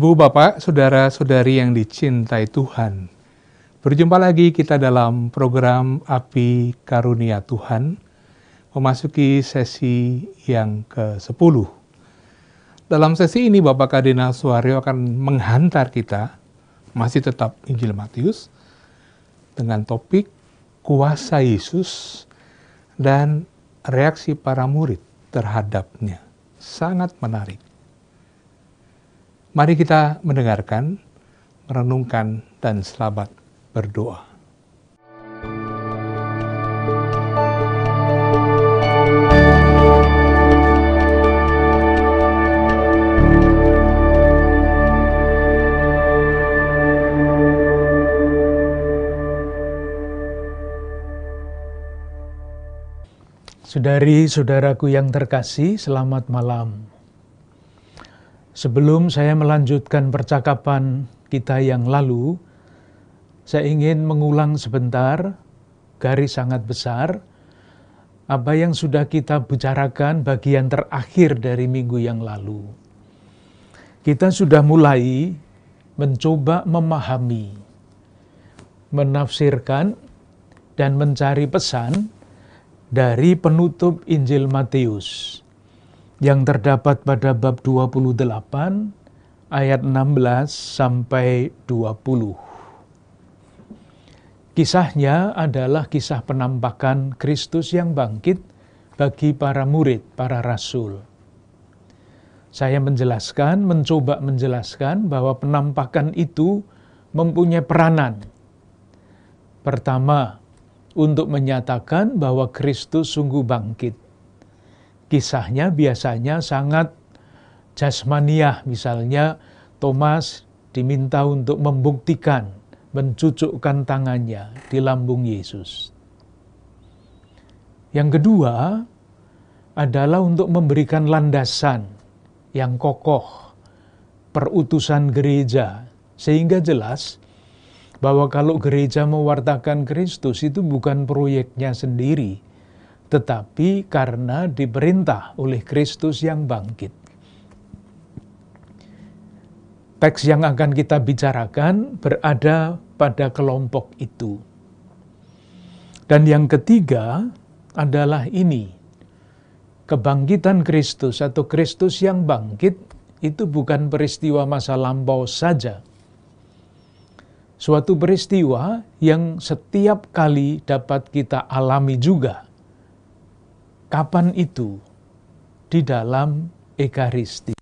Ibu, Bapak, Saudara-saudari yang dicintai Tuhan. Berjumpa lagi kita dalam program Api Karunia Tuhan, memasuki sesi yang ke-10. Dalam sesi ini Bapak Kardinal Suaryo akan menghantar kita, masih tetap Injil Matius, dengan topik kuasa Yesus dan reaksi para murid terhadapnya. Sangat menarik. Mari kita mendengarkan, merenungkan, dan selamat berdoa. Saudari-saudaraku yang terkasih, selamat malam. Sebelum saya melanjutkan percakapan kita yang lalu, saya ingin mengulang sebentar garis sangat besar apa yang sudah kita bicarakan bagian terakhir dari minggu yang lalu. Kita sudah mulai mencoba memahami, menafsirkan, dan mencari pesan dari penutup Injil Matius yang terdapat pada bab 28 ayat 16 sampai 20. Kisahnya adalah kisah penampakan Kristus yang bangkit bagi para murid, para rasul. Saya menjelaskan, mencoba menjelaskan bahwa penampakan itu mempunyai peranan. Pertama, untuk menyatakan bahwa Kristus sungguh bangkit kisahnya biasanya sangat jasmaniah. Misalnya Thomas diminta untuk membuktikan, mencucukkan tangannya di lambung Yesus. Yang kedua adalah untuk memberikan landasan yang kokoh perutusan gereja sehingga jelas bahwa kalau gereja mewartakan Kristus itu bukan proyeknya sendiri, tetapi karena diperintah oleh Kristus yang bangkit. Teks yang akan kita bicarakan berada pada kelompok itu. Dan yang ketiga adalah ini, kebangkitan Kristus atau Kristus yang bangkit itu bukan peristiwa masa lampau saja, suatu peristiwa yang setiap kali dapat kita alami juga. Kapan itu? Di dalam Ekaristi.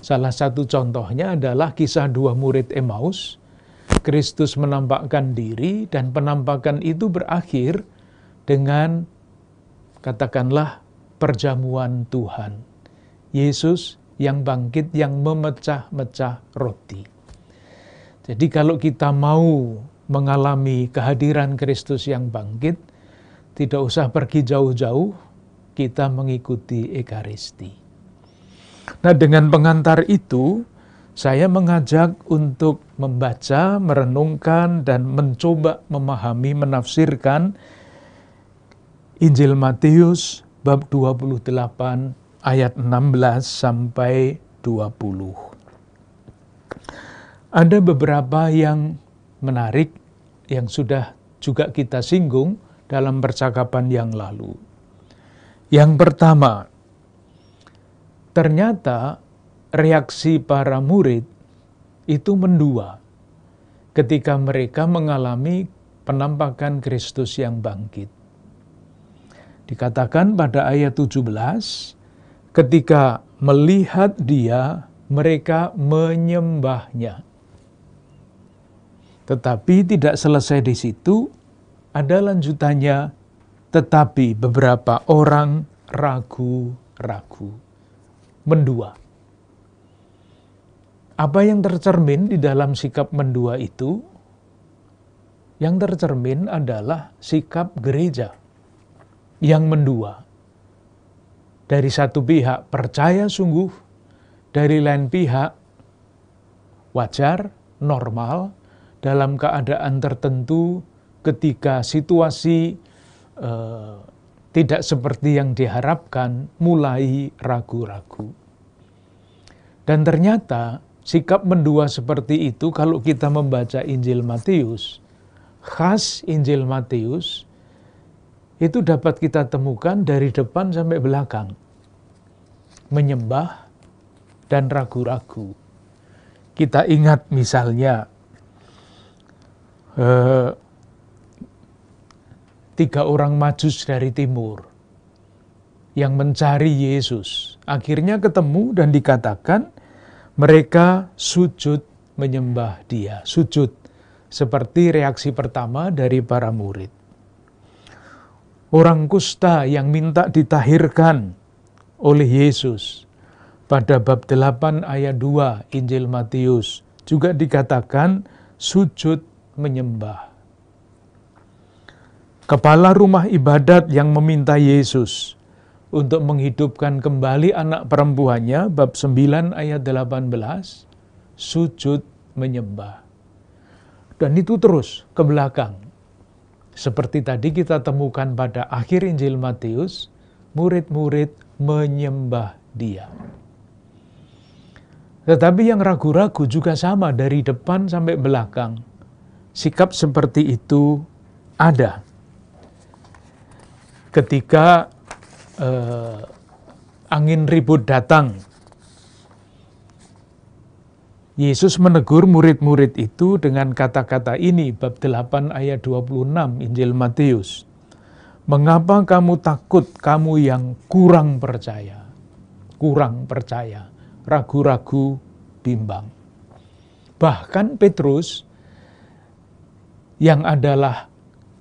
Salah satu contohnya adalah kisah dua murid Emmaus. Kristus menampakkan diri dan penampakan itu berakhir dengan katakanlah perjamuan Tuhan. Yesus yang bangkit yang memecah-mecah roti. Jadi kalau kita mau mengalami kehadiran Kristus yang bangkit, tidak usah pergi jauh-jauh, kita mengikuti Ekaristi. Nah, dengan pengantar itu, saya mengajak untuk membaca, merenungkan, dan mencoba memahami, menafsirkan Injil Matius bab 28 ayat 16 sampai 20. Ada beberapa yang menarik yang sudah juga kita singgung dalam percakapan yang lalu. Yang pertama, ternyata reaksi para murid itu mendua ketika mereka mengalami penampakan Kristus yang bangkit. Dikatakan pada ayat 17, ketika melihat dia, mereka menyembahnya. Tetapi tidak selesai di situ, ada lanjutannya, tetapi beberapa orang ragu-ragu, mendua. Apa yang tercermin di dalam sikap mendua itu? Yang tercermin adalah sikap gereja yang mendua. Dari satu pihak percaya sungguh, dari lain pihak wajar, normal, dalam keadaan tertentu ketika situasi eh, tidak seperti yang diharapkan, mulai ragu-ragu. Dan ternyata sikap mendua seperti itu kalau kita membaca Injil Matius, khas Injil Matius, itu dapat kita temukan dari depan sampai belakang. Menyembah dan ragu-ragu. Kita ingat misalnya, eh, tiga orang majus dari timur yang mencari Yesus. Akhirnya ketemu dan dikatakan mereka sujud menyembah dia. Sujud seperti reaksi pertama dari para murid. Orang kusta yang minta ditahirkan oleh Yesus pada bab 8 ayat 2 Injil Matius juga dikatakan sujud menyembah kepala rumah ibadat yang meminta Yesus untuk menghidupkan kembali anak perempuannya, bab 9 ayat 18, sujud menyembah. Dan itu terus ke belakang. Seperti tadi kita temukan pada akhir Injil Matius, murid-murid menyembah dia. Tetapi yang ragu-ragu juga sama dari depan sampai belakang. Sikap seperti itu ada ketika eh, angin ribut datang, Yesus menegur murid-murid itu dengan kata-kata ini, bab 8 ayat 26 Injil Matius. Mengapa kamu takut kamu yang kurang percaya? Kurang percaya, ragu-ragu, bimbang. Bahkan Petrus yang adalah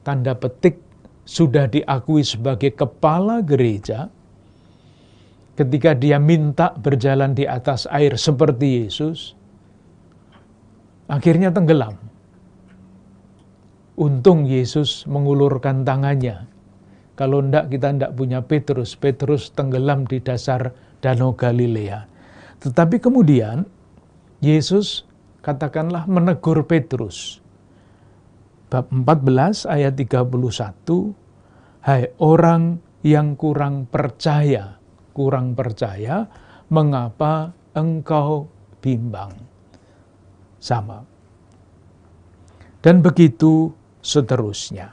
tanda petik sudah diakui sebagai kepala gereja, ketika dia minta berjalan di atas air seperti Yesus, akhirnya tenggelam. Untung Yesus mengulurkan tangannya. Kalau tidak kita tidak punya Petrus. Petrus tenggelam di dasar Danau Galilea. Tetapi kemudian Yesus katakanlah menegur Petrus bab 14 ayat 31, hai orang yang kurang percaya, kurang percaya, mengapa engkau bimbang? Sama. Dan begitu seterusnya.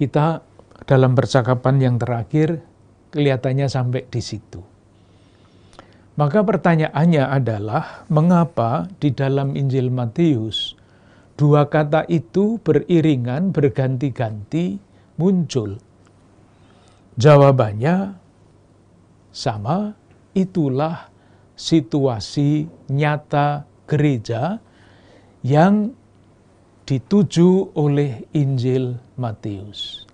Kita dalam percakapan yang terakhir kelihatannya sampai di situ. Maka pertanyaannya adalah mengapa di dalam Injil Matius Dua kata itu beriringan, berganti-ganti muncul. Jawabannya sama, itulah situasi nyata gereja yang dituju oleh Injil Matius.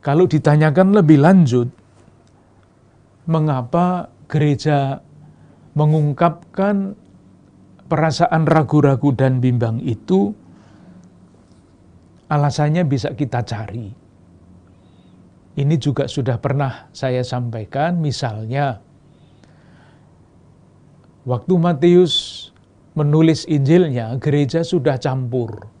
Kalau ditanyakan lebih lanjut, mengapa gereja mengungkapkan perasaan ragu-ragu dan bimbang itu alasannya bisa kita cari. Ini juga sudah pernah saya sampaikan, misalnya waktu Matius menulis Injilnya, gereja sudah campur.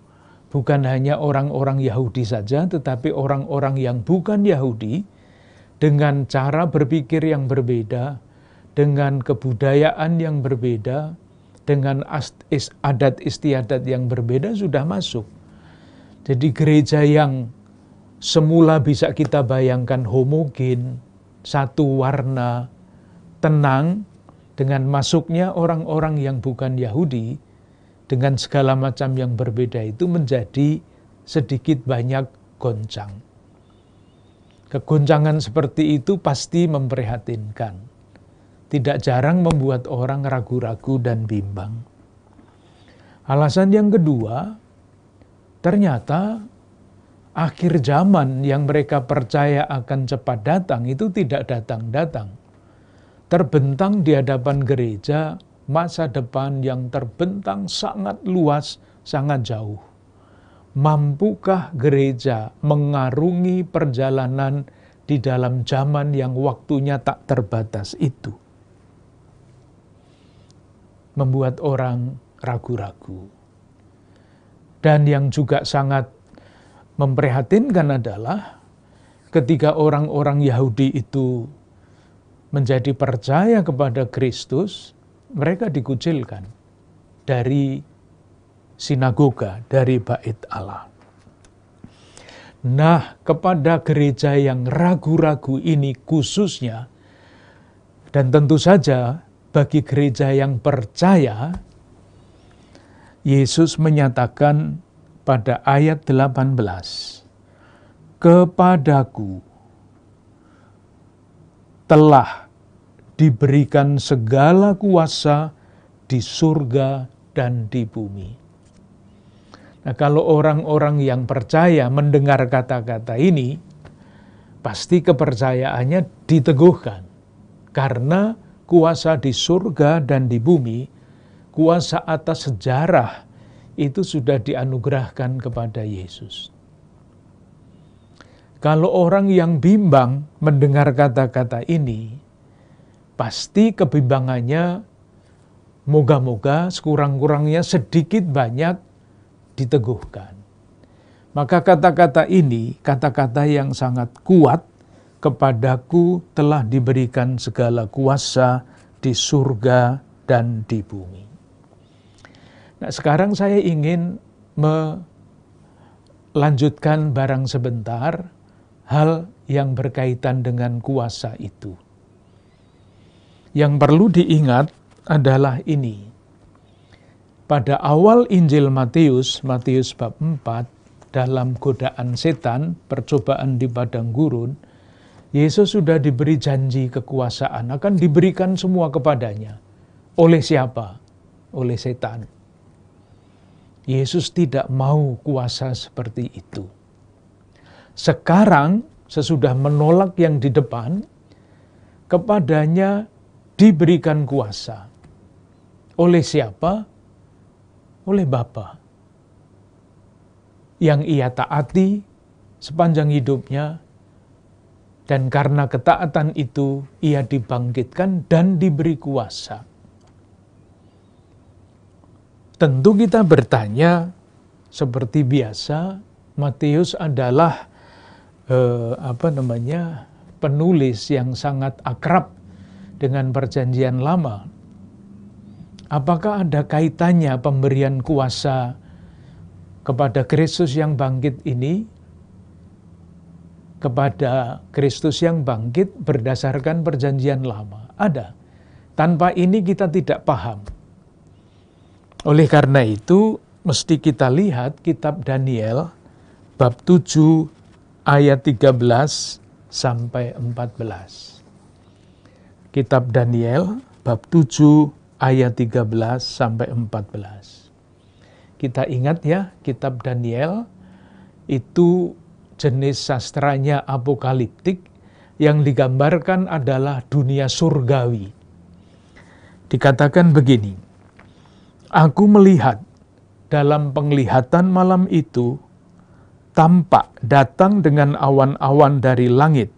Bukan hanya orang-orang Yahudi saja, tetapi orang-orang yang bukan Yahudi dengan cara berpikir yang berbeda, dengan kebudayaan yang berbeda, dengan adat istiadat yang berbeda sudah masuk. Jadi gereja yang semula bisa kita bayangkan homogen, satu warna, tenang dengan masuknya orang-orang yang bukan Yahudi dengan segala macam yang berbeda itu menjadi sedikit banyak goncang. Kegoncangan seperti itu pasti memprihatinkan tidak jarang membuat orang ragu-ragu dan bimbang. Alasan yang kedua, ternyata akhir zaman yang mereka percaya akan cepat datang itu tidak datang-datang. Terbentang di hadapan gereja masa depan yang terbentang sangat luas, sangat jauh. Mampukah gereja mengarungi perjalanan di dalam zaman yang waktunya tak terbatas itu? membuat orang ragu-ragu. Dan yang juga sangat memprihatinkan adalah ketika orang-orang Yahudi itu menjadi percaya kepada Kristus, mereka dikucilkan dari sinagoga, dari bait Allah. Nah, kepada gereja yang ragu-ragu ini khususnya, dan tentu saja bagi gereja yang percaya, Yesus menyatakan pada ayat 18, Kepadaku telah diberikan segala kuasa di surga dan di bumi. Nah, kalau orang-orang yang percaya mendengar kata-kata ini, pasti kepercayaannya diteguhkan karena kuasa di surga dan di bumi, kuasa atas sejarah itu sudah dianugerahkan kepada Yesus. Kalau orang yang bimbang mendengar kata-kata ini, pasti kebimbangannya moga-moga sekurang-kurangnya sedikit banyak diteguhkan. Maka kata-kata ini, kata-kata yang sangat kuat kepadaku telah diberikan segala kuasa di surga dan di bumi. Nah, sekarang saya ingin melanjutkan barang sebentar hal yang berkaitan dengan kuasa itu. Yang perlu diingat adalah ini. Pada awal Injil Matius, Matius bab 4, dalam godaan setan, percobaan di padang gurun, Yesus sudah diberi janji kekuasaan, akan diberikan semua kepadanya. Oleh siapa? Oleh setan. Yesus tidak mau kuasa seperti itu. Sekarang, sesudah menolak yang di depan, kepadanya diberikan kuasa. Oleh siapa? Oleh Bapa. Yang ia taati sepanjang hidupnya dan karena ketaatan itu, ia dibangkitkan dan diberi kuasa. Tentu kita bertanya, seperti biasa, Matius adalah eh, apa namanya penulis yang sangat akrab dengan perjanjian lama. Apakah ada kaitannya pemberian kuasa kepada Kristus yang bangkit ini kepada Kristus yang bangkit berdasarkan perjanjian lama. Ada. Tanpa ini kita tidak paham. Oleh karena itu, mesti kita lihat kitab Daniel bab 7 ayat 13 sampai 14. Kitab Daniel bab 7 ayat 13 sampai 14. Kita ingat ya, kitab Daniel itu jenis sastranya apokaliptik yang digambarkan adalah dunia surgawi. Dikatakan begini, Aku melihat dalam penglihatan malam itu tampak datang dengan awan-awan dari langit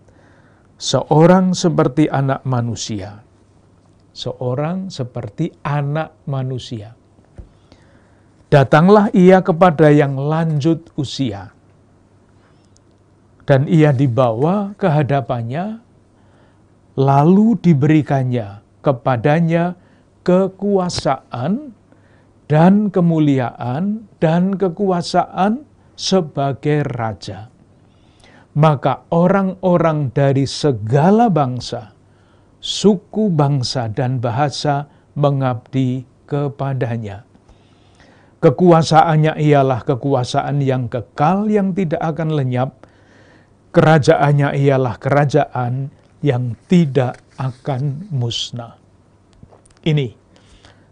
seorang seperti anak manusia. Seorang seperti anak manusia. Datanglah ia kepada yang lanjut usia dan ia dibawa ke hadapannya, lalu diberikannya kepadanya kekuasaan dan kemuliaan dan kekuasaan sebagai raja. Maka orang-orang dari segala bangsa, suku bangsa dan bahasa mengabdi kepadanya. Kekuasaannya ialah kekuasaan yang kekal yang tidak akan lenyap, kerajaannya ialah kerajaan yang tidak akan musnah. Ini.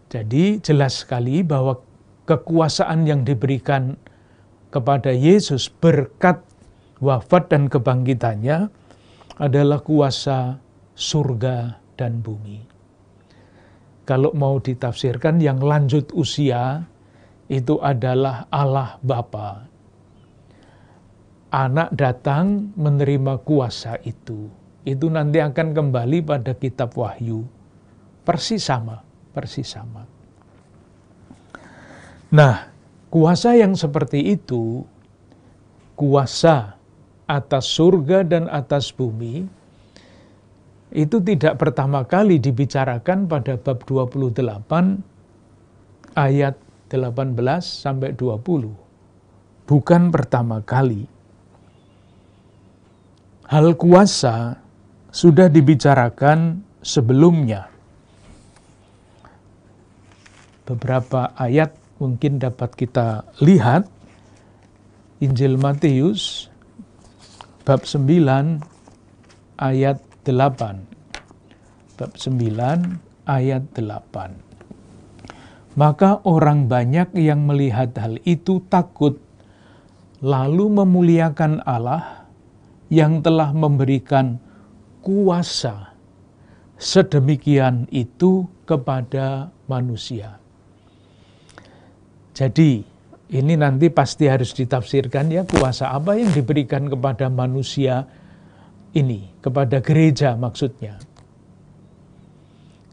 Jadi jelas sekali bahwa kekuasaan yang diberikan kepada Yesus berkat wafat dan kebangkitannya adalah kuasa surga dan bumi. Kalau mau ditafsirkan yang lanjut usia itu adalah Allah Bapa anak datang menerima kuasa itu. Itu nanti akan kembali pada kitab Wahyu. Persis sama, persis sama. Nah, kuasa yang seperti itu, kuasa atas surga dan atas bumi, itu tidak pertama kali dibicarakan pada bab 28 ayat 18 sampai 20. Bukan pertama kali hal kuasa sudah dibicarakan sebelumnya. Beberapa ayat mungkin dapat kita lihat Injil Matius bab 9 ayat 8. Bab 9 ayat 8. Maka orang banyak yang melihat hal itu takut lalu memuliakan Allah yang telah memberikan kuasa sedemikian itu kepada manusia. Jadi, ini nanti pasti harus ditafsirkan ya kuasa apa yang diberikan kepada manusia ini, kepada gereja maksudnya.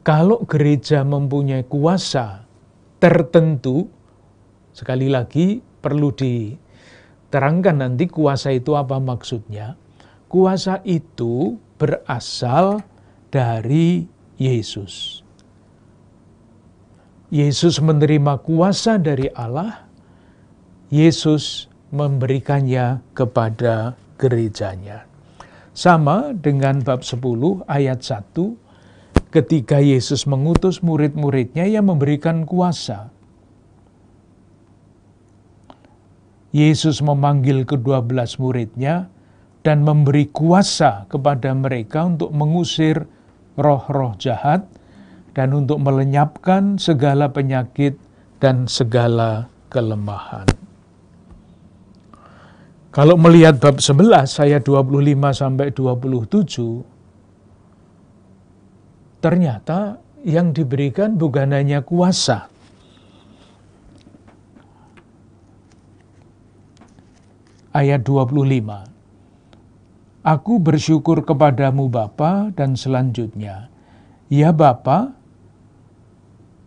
Kalau gereja mempunyai kuasa tertentu, sekali lagi perlu diterangkan nanti kuasa itu apa maksudnya kuasa itu berasal dari Yesus. Yesus menerima kuasa dari Allah, Yesus memberikannya kepada gerejanya. Sama dengan bab 10 ayat 1, ketika Yesus mengutus murid-muridnya, yang memberikan kuasa. Yesus memanggil kedua belas muridnya, dan memberi kuasa kepada mereka untuk mengusir roh-roh jahat dan untuk melenyapkan segala penyakit dan segala kelemahan. Kalau melihat bab 11 saya 25 sampai 27 ternyata yang diberikan bukan hanya kuasa ayat 25 Aku bersyukur kepadamu Bapa dan selanjutnya, Ya Bapa,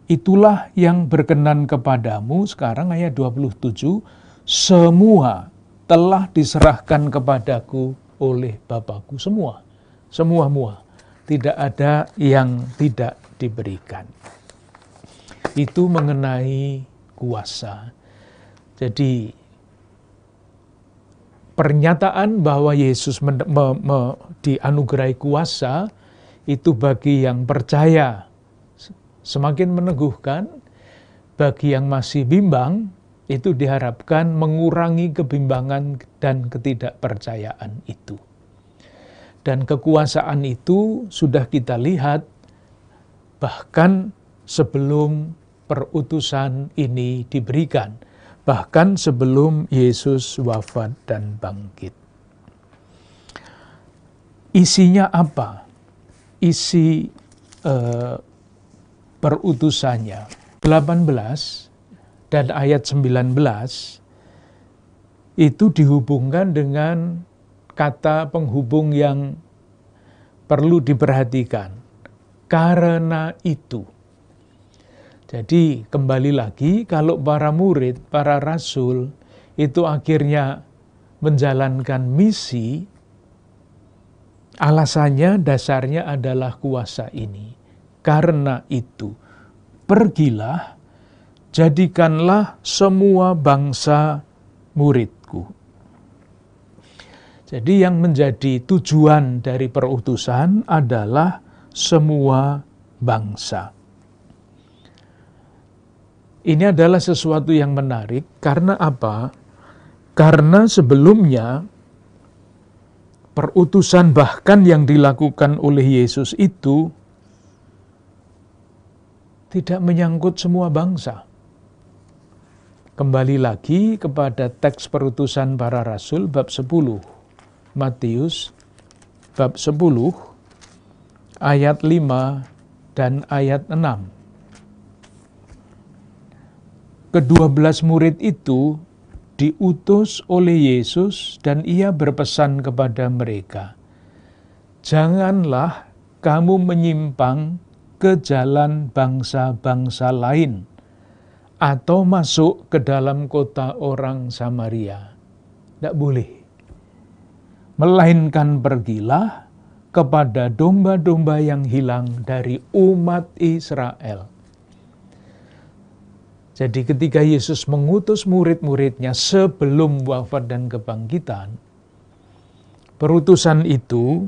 itulah yang berkenan kepadamu, sekarang ayat 27, semua telah diserahkan kepadaku oleh Bapakku, semua, semua-mua, tidak ada yang tidak diberikan. Itu mengenai kuasa. Jadi pernyataan bahwa Yesus me, me, dianugerahi kuasa itu bagi yang percaya semakin meneguhkan, bagi yang masih bimbang itu diharapkan mengurangi kebimbangan dan ketidakpercayaan itu. Dan kekuasaan itu sudah kita lihat bahkan sebelum perutusan ini diberikan bahkan sebelum Yesus wafat dan bangkit. Isinya apa? Isi eh, perutusannya. 18 dan ayat 19 itu dihubungkan dengan kata penghubung yang perlu diperhatikan. Karena itu jadi kembali lagi kalau para murid, para rasul itu akhirnya menjalankan misi, alasannya dasarnya adalah kuasa ini. Karena itu, pergilah, jadikanlah semua bangsa muridku. Jadi yang menjadi tujuan dari perutusan adalah semua bangsa. Ini adalah sesuatu yang menarik karena apa? Karena sebelumnya perutusan bahkan yang dilakukan oleh Yesus itu tidak menyangkut semua bangsa. Kembali lagi kepada teks perutusan para rasul bab 10. Matius bab 10 ayat 5 dan ayat 6. Kedua belas murid itu diutus oleh Yesus dan ia berpesan kepada mereka, Janganlah kamu menyimpang ke jalan bangsa-bangsa lain atau masuk ke dalam kota orang Samaria. Tidak boleh. Melainkan pergilah kepada domba-domba yang hilang dari umat Israel. Jadi ketika Yesus mengutus murid-muridnya sebelum wafat dan kebangkitan, perutusan itu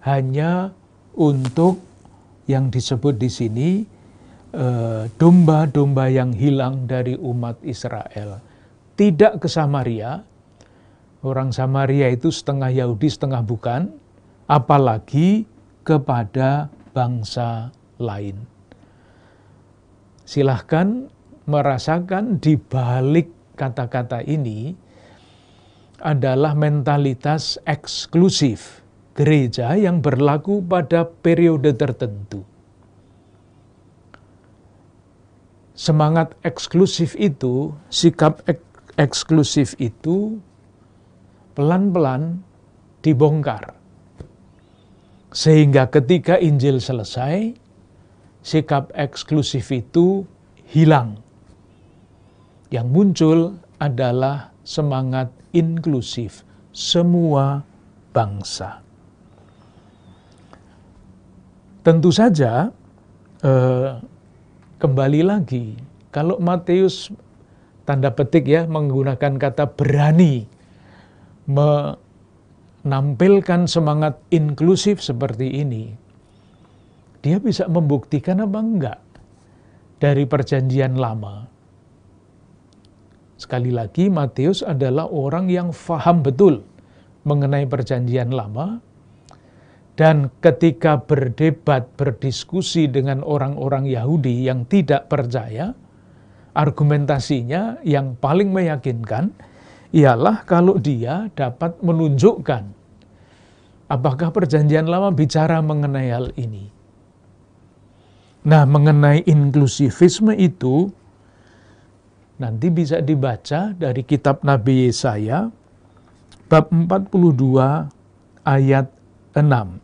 hanya untuk yang disebut di sini eh, domba-domba yang hilang dari umat Israel. Tidak ke Samaria, orang Samaria itu setengah Yahudi, setengah bukan, apalagi kepada bangsa lain. Silahkan merasakan di balik kata-kata ini adalah mentalitas eksklusif gereja yang berlaku pada periode tertentu. Semangat eksklusif itu, sikap ek eksklusif itu pelan-pelan dibongkar. Sehingga ketika Injil selesai, sikap eksklusif itu hilang yang muncul adalah semangat inklusif semua bangsa. Tentu saja, eh, kembali lagi, kalau Matius tanda petik ya menggunakan kata berani menampilkan semangat inklusif seperti ini, dia bisa membuktikan apa enggak dari perjanjian lama Sekali lagi, Matius adalah orang yang faham betul mengenai Perjanjian Lama, dan ketika berdebat, berdiskusi dengan orang-orang Yahudi yang tidak percaya, argumentasinya yang paling meyakinkan ialah kalau dia dapat menunjukkan apakah Perjanjian Lama bicara mengenai hal ini. Nah, mengenai inklusivisme itu, nanti bisa dibaca dari kitab Nabi Yesaya bab 42 ayat 6.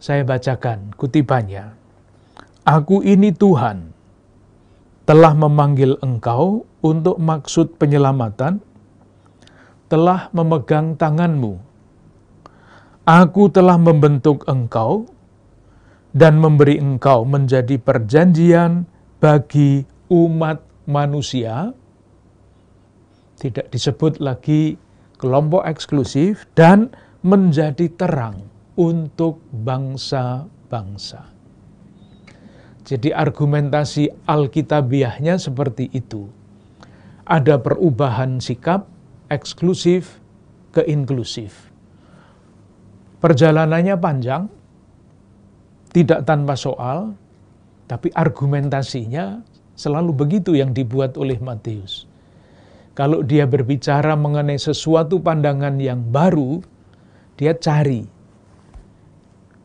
Saya bacakan kutipannya. Aku ini Tuhan telah memanggil engkau untuk maksud penyelamatan, telah memegang tanganmu. Aku telah membentuk engkau dan memberi engkau menjadi perjanjian bagi umat manusia, tidak disebut lagi kelompok eksklusif, dan menjadi terang untuk bangsa-bangsa. Jadi argumentasi alkitabiahnya seperti itu. Ada perubahan sikap eksklusif ke inklusif. Perjalanannya panjang, tidak tanpa soal, tapi argumentasinya selalu begitu yang dibuat oleh Matius. Kalau dia berbicara mengenai sesuatu pandangan yang baru, dia cari.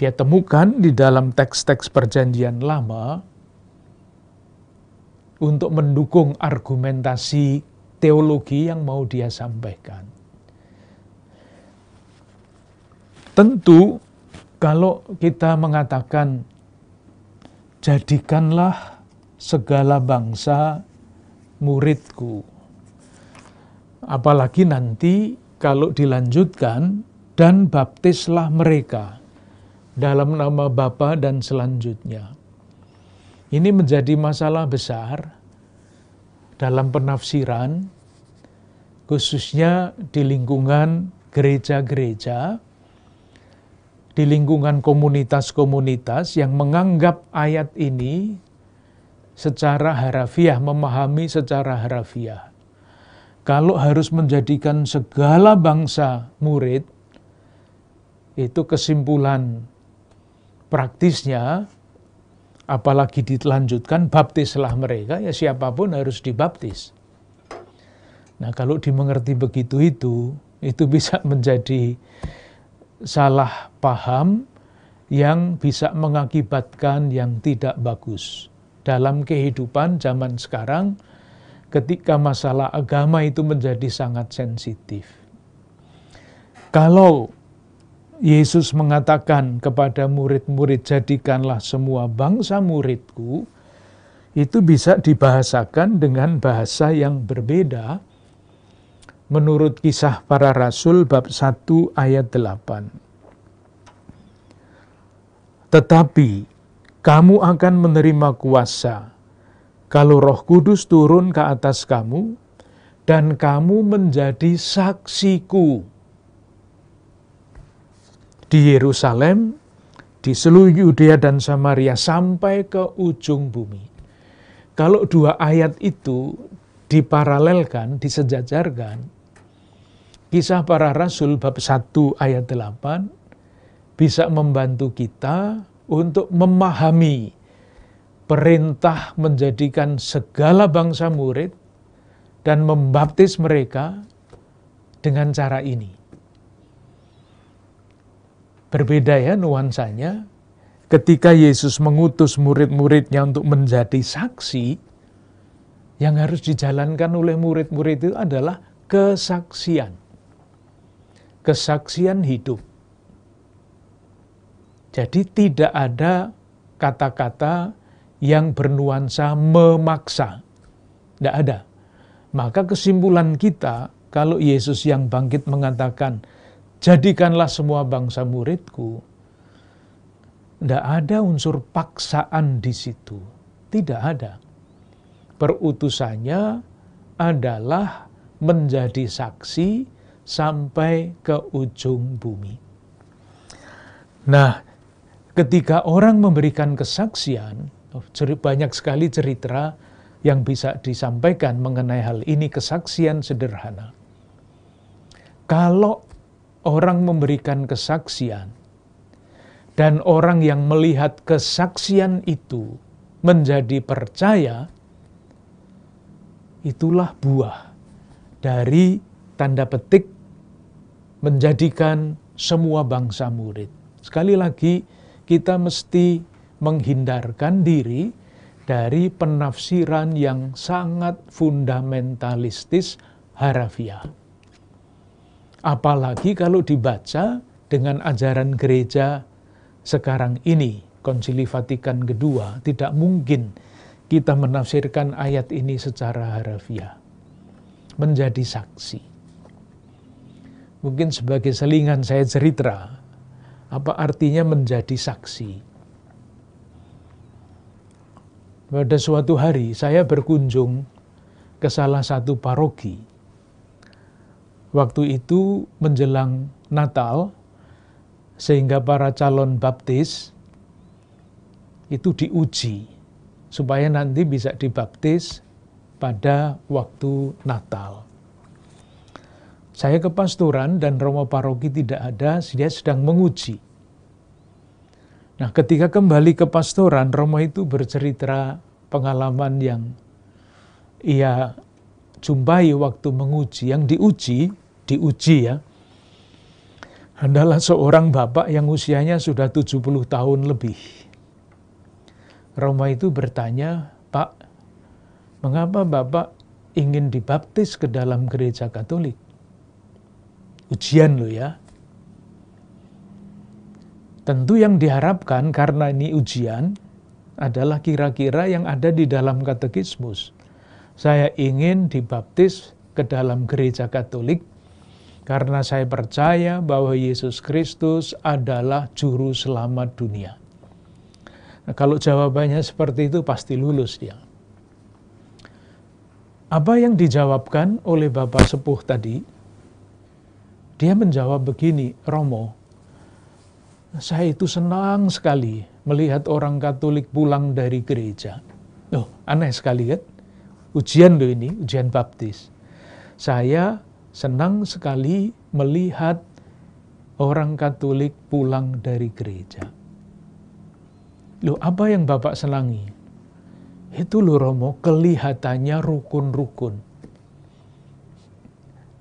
Dia temukan di dalam teks-teks perjanjian lama untuk mendukung argumentasi teologi yang mau dia sampaikan. Tentu kalau kita mengatakan jadikanlah segala bangsa muridku. Apalagi nanti kalau dilanjutkan, dan baptislah mereka dalam nama Bapa dan selanjutnya. Ini menjadi masalah besar dalam penafsiran, khususnya di lingkungan gereja-gereja, di lingkungan komunitas-komunitas yang menganggap ayat ini secara harafiah, memahami secara harafiah. Kalau harus menjadikan segala bangsa murid, itu kesimpulan praktisnya, apalagi dilanjutkan, baptislah mereka, ya siapapun harus dibaptis. Nah kalau dimengerti begitu itu, itu bisa menjadi salah paham yang bisa mengakibatkan yang tidak bagus. Dalam kehidupan zaman sekarang, ketika masalah agama itu menjadi sangat sensitif. Kalau Yesus mengatakan kepada murid-murid, "Jadikanlah semua bangsa muridku," itu bisa dibahasakan dengan bahasa yang berbeda menurut kisah para rasul bab 1 ayat 8. Tetapi kamu akan menerima kuasa kalau Roh Kudus turun ke atas kamu dan kamu menjadi saksiku di Yerusalem, di seluruh Yudea dan Samaria sampai ke ujung bumi. Kalau dua ayat itu diparalelkan, disejajarkan, Kisah para Rasul bab 1 ayat 8 bisa membantu kita untuk memahami perintah menjadikan segala bangsa murid dan membaptis mereka dengan cara ini. Berbeda ya nuansanya, ketika Yesus mengutus murid-muridnya untuk menjadi saksi, yang harus dijalankan oleh murid-murid itu adalah kesaksian kesaksian hidup. Jadi tidak ada kata-kata yang bernuansa memaksa. Tidak ada. Maka kesimpulan kita kalau Yesus yang bangkit mengatakan, jadikanlah semua bangsa muridku, tidak ada unsur paksaan di situ. Tidak ada. Perutusannya adalah menjadi saksi sampai ke ujung bumi. Nah, ketika orang memberikan kesaksian, oh, banyak sekali cerita yang bisa disampaikan mengenai hal ini kesaksian sederhana. Kalau orang memberikan kesaksian dan orang yang melihat kesaksian itu menjadi percaya, itulah buah dari tanda petik menjadikan semua bangsa murid. Sekali lagi, kita mesti menghindarkan diri dari penafsiran yang sangat fundamentalistis harafiah. Apalagi kalau dibaca dengan ajaran gereja sekarang ini, Konsili Vatikan II, tidak mungkin kita menafsirkan ayat ini secara harafiah. Menjadi saksi mungkin sebagai selingan saya cerita apa artinya menjadi saksi. Pada suatu hari saya berkunjung ke salah satu paroki. Waktu itu menjelang Natal, sehingga para calon baptis itu diuji supaya nanti bisa dibaptis pada waktu Natal. Saya ke Pasturan dan Romo Paroki tidak ada, dia sedang menguji. Nah, ketika kembali ke Pasturan, Romo itu bercerita pengalaman yang ia jumpai waktu menguji. Yang diuji, diuji ya, adalah seorang bapak yang usianya sudah 70 tahun lebih. Romo itu bertanya, Pak, mengapa Bapak ingin dibaptis ke dalam gereja Katolik? ujian loh ya. Tentu yang diharapkan karena ini ujian adalah kira-kira yang ada di dalam katekismus. Saya ingin dibaptis ke dalam gereja Katolik karena saya percaya bahwa Yesus Kristus adalah juru selamat dunia. Nah, kalau jawabannya seperti itu pasti lulus dia. Apa yang dijawabkan oleh Bapak Sepuh tadi? Dia menjawab begini, Romo, saya itu senang sekali melihat orang Katolik pulang dari gereja. Oh, aneh sekali kan? Ujian loh ini, ujian baptis. Saya senang sekali melihat orang Katolik pulang dari gereja. Loh, apa yang Bapak senangi? Itu loh Romo, kelihatannya rukun-rukun.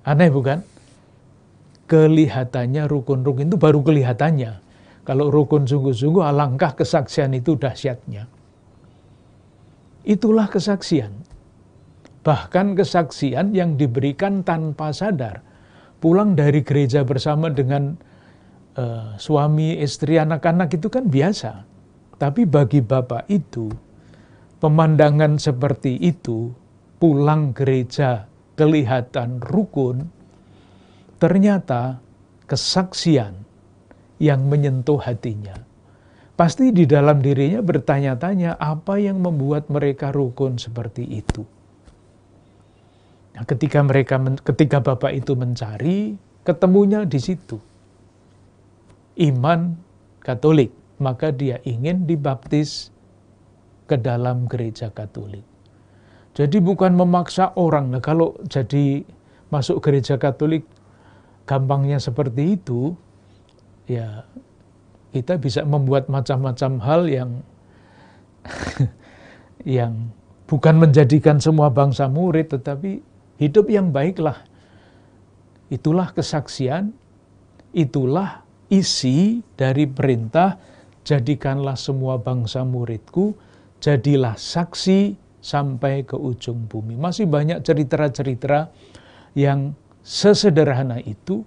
Aneh bukan? kelihatannya rukun-rukun itu baru kelihatannya. Kalau rukun sungguh-sungguh alangkah kesaksian itu dahsyatnya. Itulah kesaksian. Bahkan kesaksian yang diberikan tanpa sadar. Pulang dari gereja bersama dengan uh, suami, istri, anak-anak itu kan biasa. Tapi bagi Bapak itu, pemandangan seperti itu, pulang gereja kelihatan rukun, ternyata kesaksian yang menyentuh hatinya. Pasti di dalam dirinya bertanya-tanya apa yang membuat mereka rukun seperti itu. Nah, ketika mereka ketika bapak itu mencari, ketemunya di situ. Iman Katolik, maka dia ingin dibaptis ke dalam gereja Katolik. Jadi bukan memaksa orang. Nah, kalau jadi masuk gereja Katolik gampangnya seperti itu, ya kita bisa membuat macam-macam hal yang yang bukan menjadikan semua bangsa murid, tetapi hidup yang baiklah. Itulah kesaksian, itulah isi dari perintah, jadikanlah semua bangsa muridku, jadilah saksi sampai ke ujung bumi. Masih banyak cerita-cerita yang sesederhana itu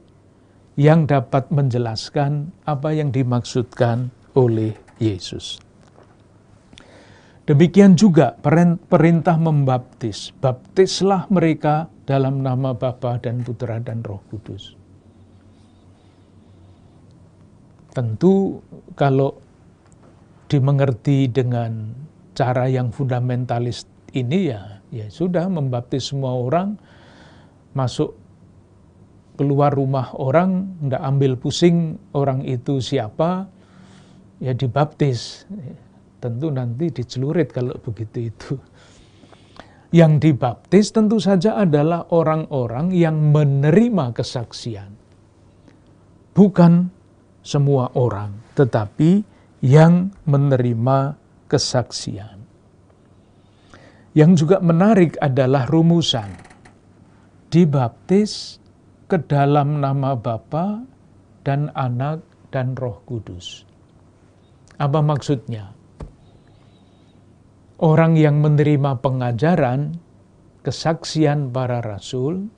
yang dapat menjelaskan apa yang dimaksudkan oleh Yesus. Demikian juga perintah membaptis. Baptislah mereka dalam nama Bapa dan Putra dan Roh Kudus. Tentu kalau dimengerti dengan cara yang fundamentalis ini ya, ya sudah membaptis semua orang masuk keluar rumah orang, ndak ambil pusing orang itu siapa, ya dibaptis. Tentu nanti dicelurit kalau begitu itu. Yang dibaptis tentu saja adalah orang-orang yang menerima kesaksian. Bukan semua orang, tetapi yang menerima kesaksian. Yang juga menarik adalah rumusan. Dibaptis ke dalam nama Bapa dan Anak dan Roh Kudus. Apa maksudnya? Orang yang menerima pengajaran, kesaksian para rasul,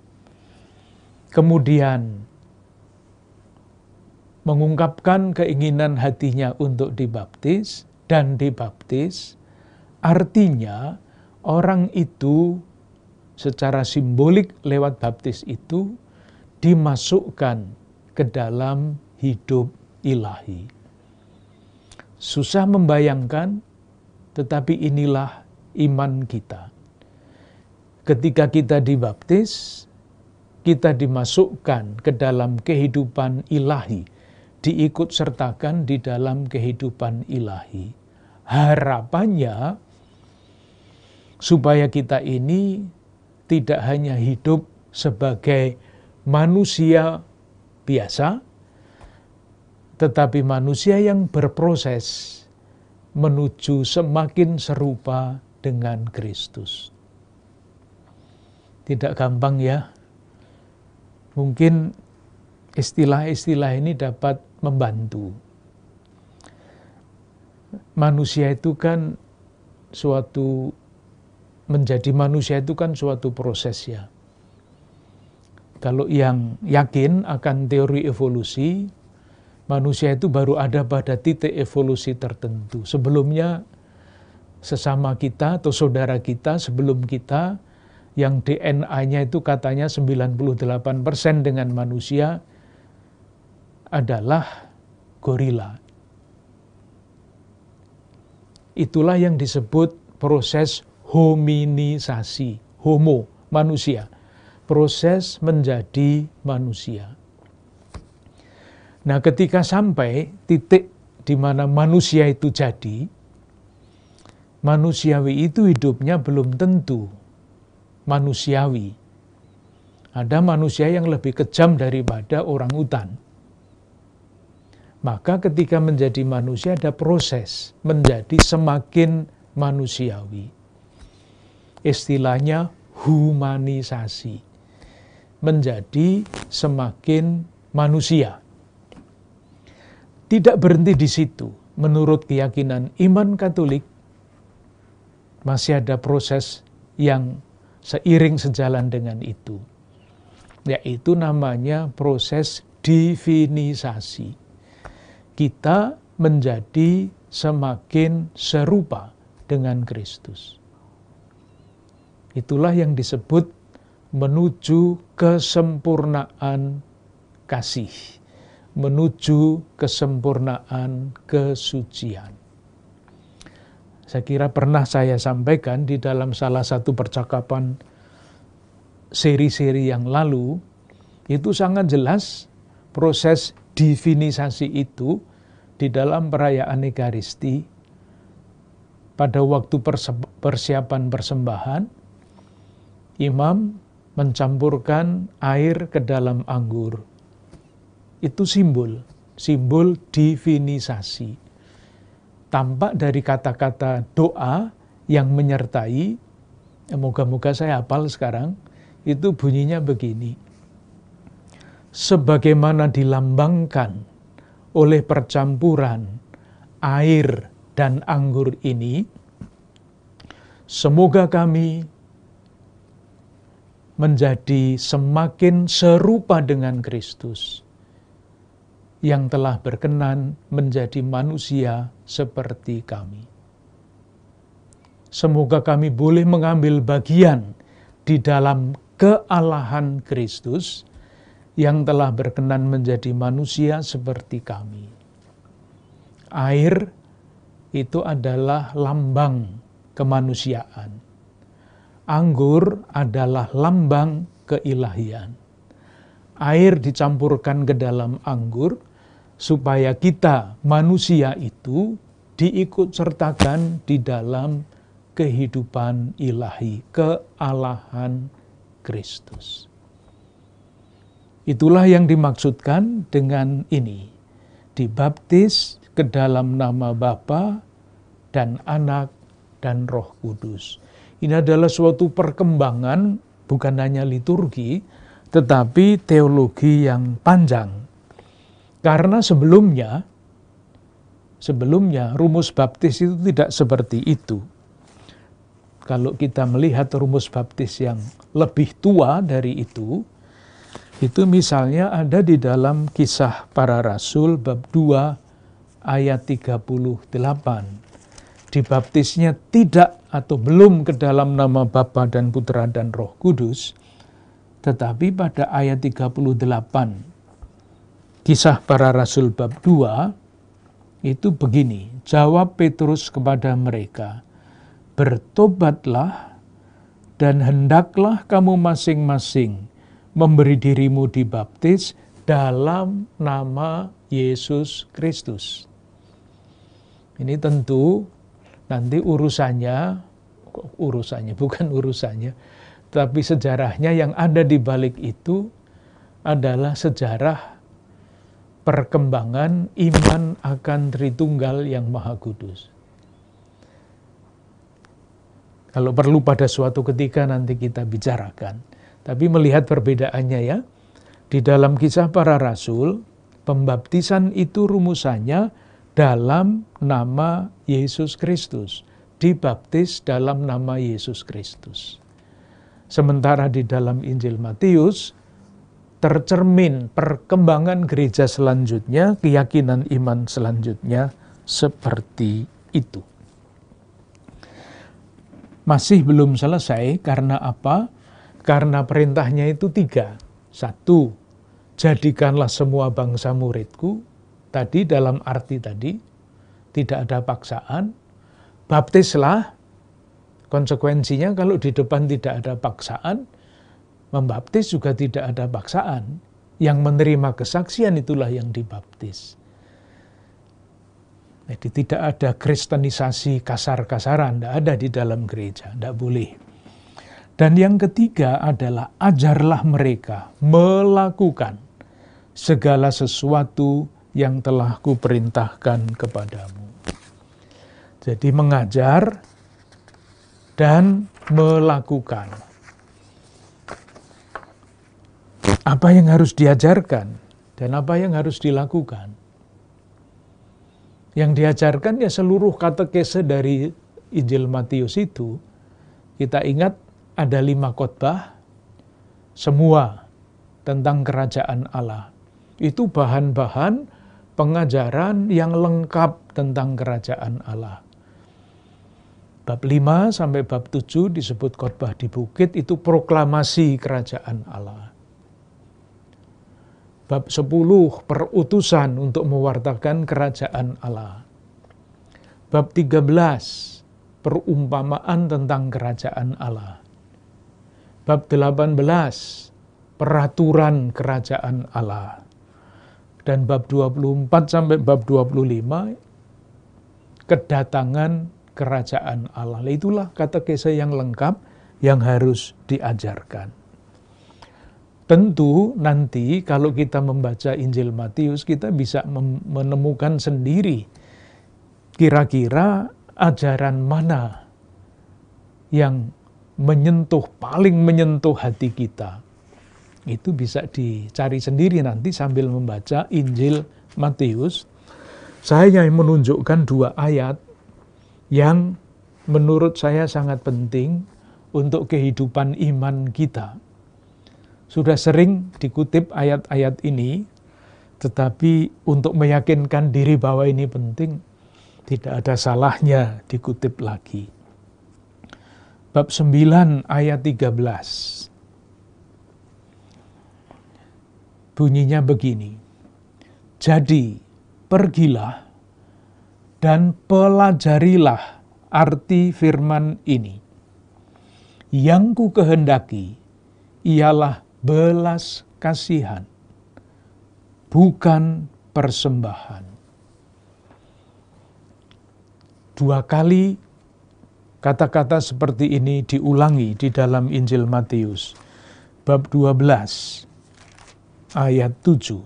kemudian mengungkapkan keinginan hatinya untuk dibaptis dan dibaptis, artinya orang itu secara simbolik lewat baptis itu dimasukkan ke dalam hidup ilahi. Susah membayangkan, tetapi inilah iman kita. Ketika kita dibaptis, kita dimasukkan ke dalam kehidupan ilahi, diikut sertakan di dalam kehidupan ilahi. Harapannya, supaya kita ini tidak hanya hidup sebagai manusia biasa, tetapi manusia yang berproses menuju semakin serupa dengan Kristus. Tidak gampang ya. Mungkin istilah-istilah ini dapat membantu. Manusia itu kan suatu menjadi manusia itu kan suatu proses ya. Kalau yang yakin akan teori evolusi, manusia itu baru ada pada titik evolusi tertentu. Sebelumnya sesama kita atau saudara kita sebelum kita yang DNA-nya itu katanya 98% dengan manusia adalah gorila. Itulah yang disebut proses hominisasi, homo, manusia proses menjadi manusia. Nah, ketika sampai titik di mana manusia itu jadi, manusiawi itu hidupnya belum tentu manusiawi. Ada manusia yang lebih kejam daripada orang utan. Maka ketika menjadi manusia ada proses menjadi semakin manusiawi. Istilahnya humanisasi menjadi semakin manusia. Tidak berhenti di situ, menurut keyakinan iman Katolik, masih ada proses yang seiring sejalan dengan itu, yaitu namanya proses divinisasi. Kita menjadi semakin serupa dengan Kristus. Itulah yang disebut menuju kesempurnaan kasih, menuju kesempurnaan kesucian. Saya kira pernah saya sampaikan di dalam salah satu percakapan seri-seri yang lalu, itu sangat jelas proses divinisasi itu di dalam perayaan Ekaristi pada waktu persiapan persembahan, imam mencampurkan air ke dalam anggur. Itu simbol, simbol divinisasi. Tampak dari kata-kata doa yang menyertai, moga-moga saya hafal sekarang, itu bunyinya begini. Sebagaimana dilambangkan oleh percampuran air dan anggur ini, semoga kami menjadi semakin serupa dengan Kristus yang telah berkenan menjadi manusia seperti kami. Semoga kami boleh mengambil bagian di dalam kealahan Kristus yang telah berkenan menjadi manusia seperti kami. Air itu adalah lambang kemanusiaan Anggur adalah lambang keilahian. Air dicampurkan ke dalam anggur supaya kita manusia itu diikut sertakan di dalam kehidupan ilahi, kealahan Kristus. Itulah yang dimaksudkan dengan ini. Dibaptis ke dalam nama Bapa dan Anak dan Roh Kudus. Ini adalah suatu perkembangan bukan hanya liturgi, tetapi teologi yang panjang. Karena sebelumnya, sebelumnya rumus baptis itu tidak seperti itu. Kalau kita melihat rumus baptis yang lebih tua dari itu, itu misalnya ada di dalam kisah para rasul bab 2 ayat 38 dibaptisnya tidak atau belum ke dalam nama Bapa dan Putra dan Roh Kudus, tetapi pada ayat 38 kisah para rasul bab 2 itu begini, jawab Petrus kepada mereka, bertobatlah dan hendaklah kamu masing-masing memberi dirimu dibaptis dalam nama Yesus Kristus. Ini tentu nanti urusannya urusannya bukan urusannya tapi sejarahnya yang ada di balik itu adalah sejarah perkembangan iman akan Tritunggal yang Maha Kudus. Kalau perlu pada suatu ketika nanti kita bicarakan. Tapi melihat perbedaannya ya. Di dalam kisah para rasul, pembaptisan itu rumusannya dalam nama Yesus Kristus, dibaptis dalam nama Yesus Kristus. Sementara di dalam Injil Matius tercermin perkembangan gereja selanjutnya, keyakinan iman selanjutnya seperti itu. Masih belum selesai karena apa? Karena perintahnya itu tiga. Satu, jadikanlah semua bangsa muridku. Tadi dalam arti tadi, tidak ada paksaan, baptislah, konsekuensinya kalau di depan tidak ada paksaan, membaptis juga tidak ada paksaan. Yang menerima kesaksian itulah yang dibaptis. Jadi tidak ada kristenisasi kasar-kasaran, tidak ada di dalam gereja, tidak boleh. Dan yang ketiga adalah ajarlah mereka melakukan segala sesuatu yang telah kuperintahkan kepadamu. Jadi mengajar dan melakukan. Apa yang harus diajarkan dan apa yang harus dilakukan. Yang diajarkan ya seluruh katekese dari Injil Matius itu, kita ingat ada lima khotbah, semua tentang kerajaan Allah. Itu bahan-bahan pengajaran yang lengkap tentang kerajaan Allah. Bab 5 sampai bab 7 disebut khotbah di bukit itu proklamasi kerajaan Allah. Bab 10 perutusan untuk mewartakan kerajaan Allah. Bab 13 perumpamaan tentang kerajaan Allah. Bab 18 peraturan kerajaan Allah dan bab 24 sampai bab 25 kedatangan kerajaan Allah. Itulah kata kisah yang lengkap yang harus diajarkan. Tentu nanti kalau kita membaca Injil Matius kita bisa menemukan sendiri kira-kira ajaran mana yang menyentuh paling menyentuh hati kita itu bisa dicari sendiri nanti sambil membaca Injil Matius. Saya menunjukkan dua ayat yang menurut saya sangat penting untuk kehidupan iman kita. Sudah sering dikutip ayat-ayat ini, tetapi untuk meyakinkan diri bahwa ini penting, tidak ada salahnya dikutip lagi. Bab 9 ayat 13. Bunyinya begini. Jadi, pergilah dan pelajarilah arti firman ini. Yang ku kehendaki ialah belas kasihan, bukan persembahan. Dua kali kata-kata seperti ini diulangi di dalam Injil Matius, bab 12, ayat 7.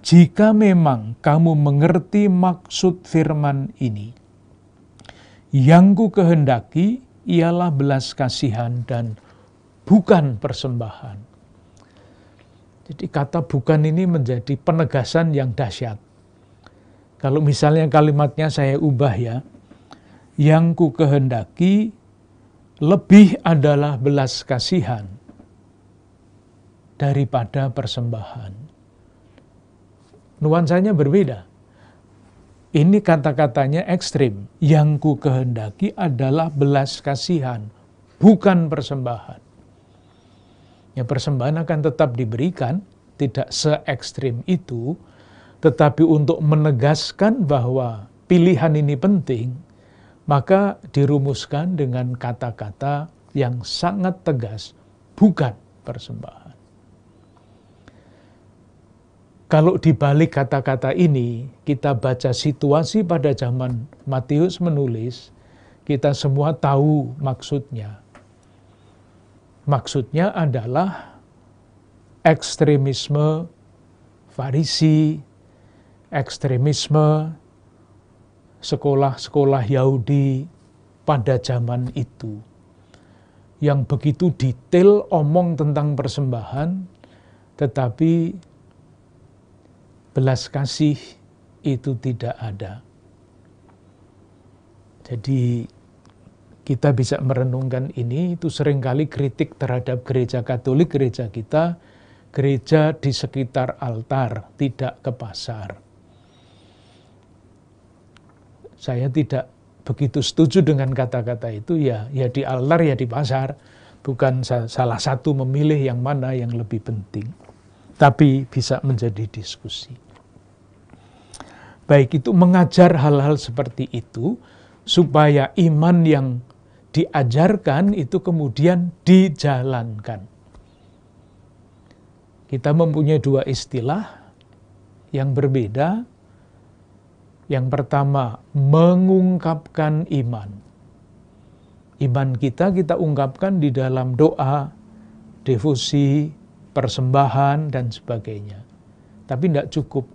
Jika memang kamu mengerti maksud firman ini, yang ku kehendaki ialah belas kasihan dan bukan persembahan. Jadi kata bukan ini menjadi penegasan yang dahsyat. Kalau misalnya kalimatnya saya ubah ya, yang ku kehendaki lebih adalah belas kasihan daripada persembahan. Nuansanya berbeda. Ini kata-katanya ekstrim. Yang ku kehendaki adalah belas kasihan, bukan persembahan. Ya persembahan akan tetap diberikan, tidak se ekstrim itu, tetapi untuk menegaskan bahwa pilihan ini penting, maka dirumuskan dengan kata-kata yang sangat tegas, bukan persembahan. Kalau dibalik kata-kata ini, kita baca situasi pada zaman Matius menulis, kita semua tahu maksudnya. Maksudnya adalah ekstremisme Farisi, ekstremisme sekolah-sekolah Yahudi pada zaman itu yang begitu detail omong tentang persembahan tetapi belas kasih itu tidak ada. Jadi kita bisa merenungkan ini itu seringkali kritik terhadap gereja Katolik gereja kita gereja di sekitar altar tidak ke pasar saya tidak begitu setuju dengan kata-kata itu ya ya di altar ya di pasar bukan salah satu memilih yang mana yang lebih penting tapi bisa menjadi diskusi baik itu mengajar hal-hal seperti itu supaya iman yang diajarkan itu kemudian dijalankan kita mempunyai dua istilah yang berbeda yang pertama, mengungkapkan iman. Iman kita kita ungkapkan di dalam doa, devosi, persembahan, dan sebagainya. Tapi tidak cukup.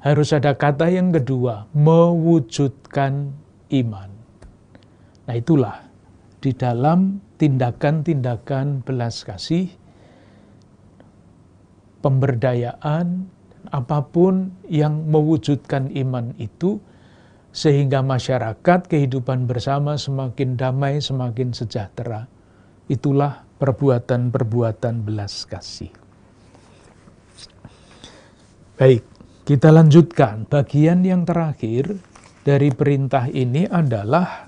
Harus ada kata yang kedua, mewujudkan iman. Nah itulah, di dalam tindakan-tindakan belas kasih, pemberdayaan, apapun yang mewujudkan iman itu sehingga masyarakat kehidupan bersama semakin damai, semakin sejahtera. Itulah perbuatan-perbuatan belas kasih. Baik, kita lanjutkan. Bagian yang terakhir dari perintah ini adalah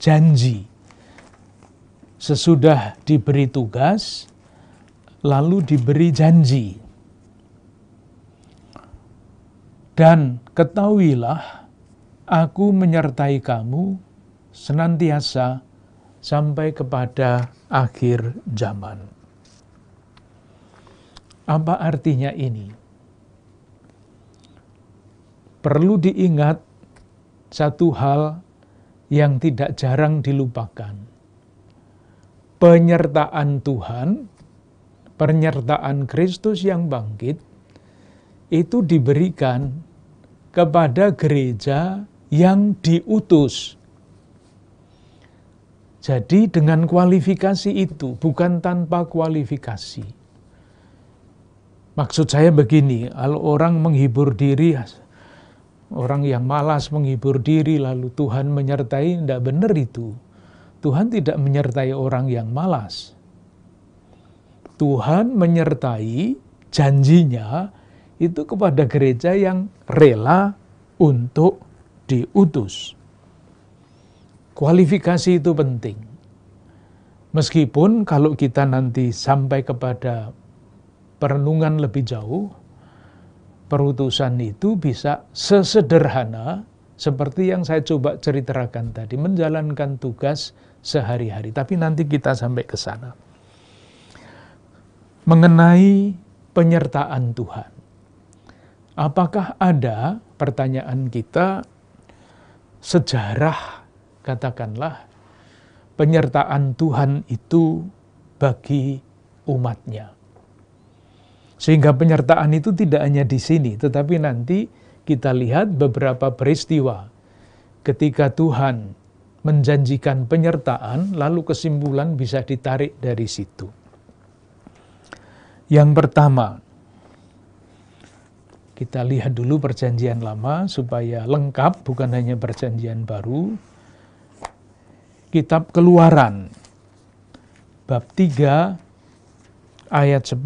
janji. Sesudah diberi tugas, lalu diberi janji. Dan ketahuilah, aku menyertai kamu senantiasa sampai kepada akhir zaman. Apa artinya ini? Perlu diingat satu hal yang tidak jarang dilupakan. Penyertaan Tuhan, penyertaan Kristus yang bangkit, itu diberikan kepada gereja yang diutus. Jadi dengan kualifikasi itu, bukan tanpa kualifikasi. Maksud saya begini, kalau orang menghibur diri, orang yang malas menghibur diri lalu Tuhan menyertai, tidak benar itu. Tuhan tidak menyertai orang yang malas. Tuhan menyertai janjinya itu kepada gereja yang rela untuk diutus. Kualifikasi itu penting. Meskipun kalau kita nanti sampai kepada perenungan lebih jauh, perutusan itu bisa sesederhana seperti yang saya coba ceritakan tadi, menjalankan tugas sehari-hari. Tapi nanti kita sampai ke sana. Mengenai penyertaan Tuhan. Apakah ada pertanyaan kita sejarah katakanlah penyertaan Tuhan itu bagi umatnya. Sehingga penyertaan itu tidak hanya di sini, tetapi nanti kita lihat beberapa peristiwa ketika Tuhan menjanjikan penyertaan, lalu kesimpulan bisa ditarik dari situ. Yang pertama, kita lihat dulu perjanjian lama supaya lengkap bukan hanya perjanjian baru. Kitab Keluaran bab 3 ayat 10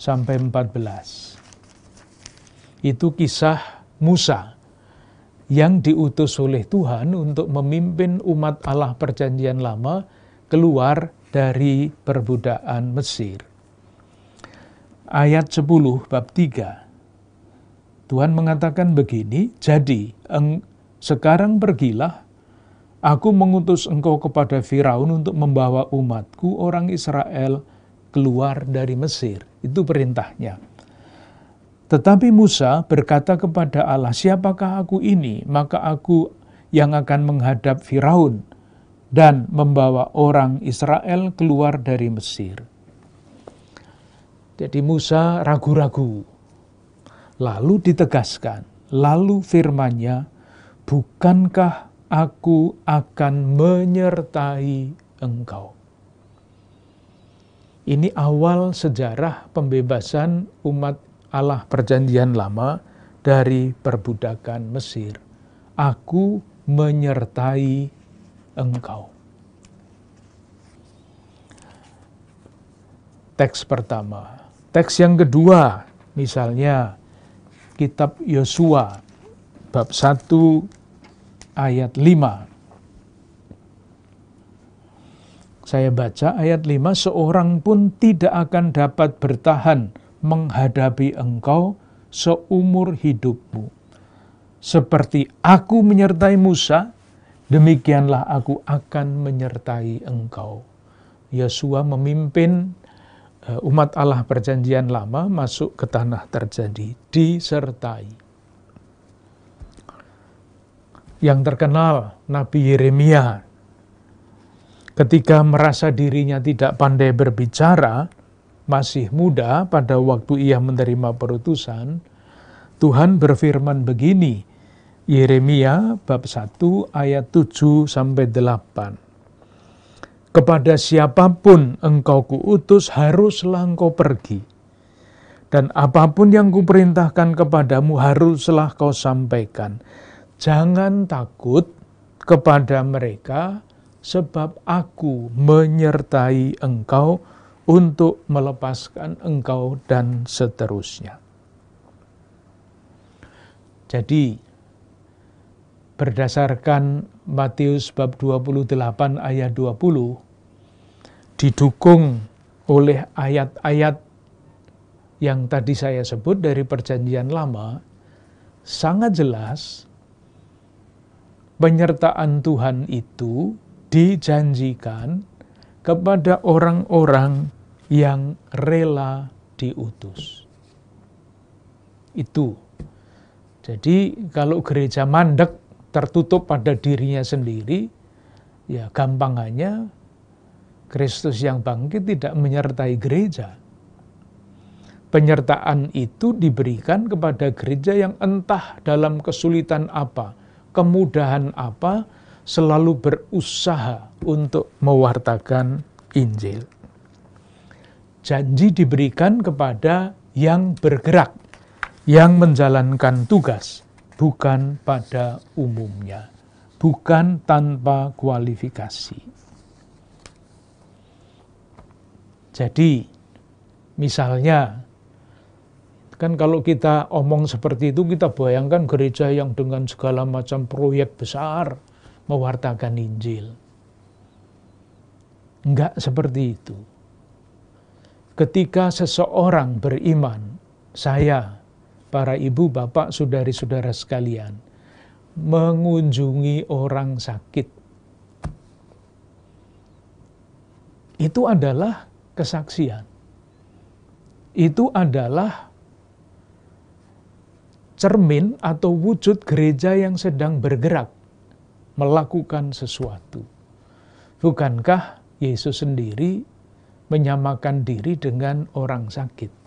sampai 14. Itu kisah Musa yang diutus oleh Tuhan untuk memimpin umat Allah perjanjian lama keluar dari perbudakan Mesir ayat 10 bab 3. Tuhan mengatakan begini, jadi eng, sekarang pergilah, aku mengutus engkau kepada Firaun untuk membawa umatku orang Israel keluar dari Mesir. Itu perintahnya. Tetapi Musa berkata kepada Allah, siapakah aku ini? Maka aku yang akan menghadap Firaun dan membawa orang Israel keluar dari Mesir. Jadi Musa ragu-ragu. Lalu ditegaskan, lalu firmannya, bukankah aku akan menyertai engkau. Ini awal sejarah pembebasan umat Allah perjanjian lama dari perbudakan Mesir. Aku menyertai engkau. Teks pertama, Teks yang kedua, misalnya kitab Yosua bab 1 ayat 5. Saya baca ayat 5, seorang pun tidak akan dapat bertahan menghadapi engkau seumur hidupmu. Seperti aku menyertai Musa, demikianlah aku akan menyertai engkau. Yosua memimpin Eh, umat Allah perjanjian lama masuk ke tanah terjadi disertai. Yang terkenal Nabi Yeremia ketika merasa dirinya tidak pandai berbicara, masih muda pada waktu ia menerima perutusan, Tuhan berfirman begini, Yeremia bab 1 ayat 7 sampai 8 kepada siapapun engkau kuutus haruslah engkau pergi. Dan apapun yang kuperintahkan kepadamu haruslah kau sampaikan. Jangan takut kepada mereka sebab aku menyertai engkau untuk melepaskan engkau dan seterusnya. Jadi berdasarkan Matius bab 28 ayat 20 didukung oleh ayat-ayat yang tadi saya sebut dari perjanjian lama sangat jelas penyertaan Tuhan itu dijanjikan kepada orang-orang yang rela diutus. Itu. Jadi kalau gereja mandek tertutup pada dirinya sendiri, ya hanya Kristus yang bangkit tidak menyertai gereja. Penyertaan itu diberikan kepada gereja yang entah dalam kesulitan apa, kemudahan apa, selalu berusaha untuk mewartakan Injil. Janji diberikan kepada yang bergerak, yang menjalankan tugas bukan pada umumnya, bukan tanpa kualifikasi. Jadi, misalnya, kan kalau kita omong seperti itu, kita bayangkan gereja yang dengan segala macam proyek besar mewartakan Injil. Enggak seperti itu. Ketika seseorang beriman, saya para ibu, bapak, saudari-saudara sekalian, mengunjungi orang sakit itu adalah kesaksian. Itu adalah cermin atau wujud gereja yang sedang bergerak melakukan sesuatu. Bukankah Yesus sendiri menyamakan diri dengan orang sakit?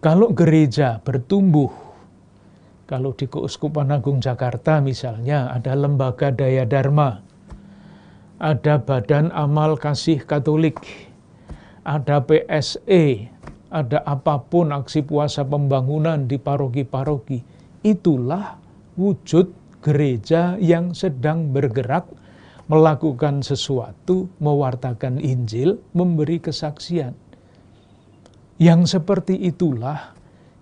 Kalau gereja bertumbuh, kalau di Keuskupan Agung Jakarta misalnya ada lembaga daya dharma, ada Badan Amal Kasih Katolik, ada PSE, ada apapun aksi puasa pembangunan di paroki-paroki, itulah wujud gereja yang sedang bergerak melakukan sesuatu, mewartakan Injil, memberi kesaksian. Yang seperti itulah